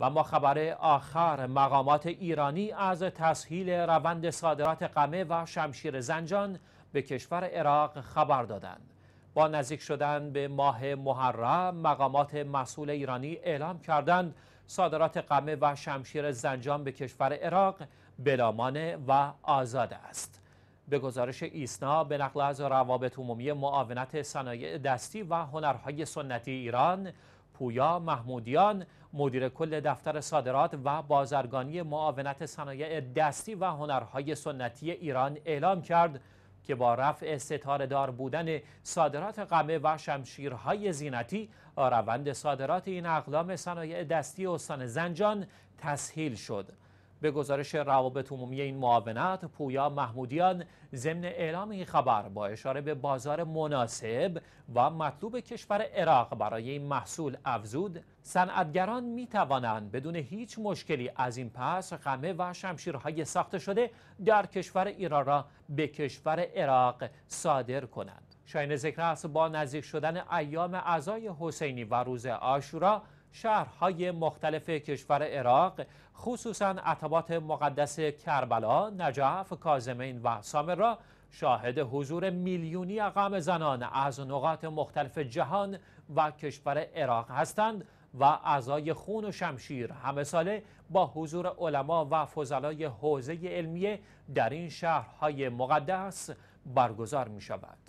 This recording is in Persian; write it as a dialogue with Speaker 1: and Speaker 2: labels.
Speaker 1: و ما خبر آخر مقامات ایرانی از تسهیل روند صادرات قمه و شمشیر زنجان به کشور عراق خبر دادند با نزدیک شدن به ماه محرم مقامات مسئول ایرانی اعلام کردند صادرات قمه و شمشیر زنجان به کشور عراق بلامانه و آزاد است به گزارش ایسنا به نقل از روابط عمومی معاونت صنایع دستی و هنرهای سنتی ایران پویا محمودیان مدیر کل دفتر صادرات و بازرگانی معاونت صنایع دستی و هنرهای سنتی ایران اعلام کرد که با رفع ستاردار بودن صادرات قمه و شمشیرهای زینتی روند صادرات این اقلام صنایع دستی استان زنجان تسهیل شد به گزارش روابط عمومی این معاونت پویا محمودیان ضمن اعلام این خبر با اشاره به بازار مناسب و مطلوب کشور عراق برای این محصول افزود صنعتگران می توانند بدون هیچ مشکلی از این پس خمه و شمشیرهای ساخته شده در کشور ایران را به کشور عراق صادر کنند شاین ذکر است با نزدیک شدن ایام اعضای حسینی و روز آشورا شهرهای مختلف کشور عراق خصوصا عتبات مقدس کربلا، نجف، کازمین و سامر را شاهد حضور میلیونی اقام زنان از نقاط مختلف جهان و کشور عراق هستند و اعضای خون و شمشیر همه ساله با حضور علما و فضلای حوزه علمیه در این شهرهای مقدس برگزار می شود.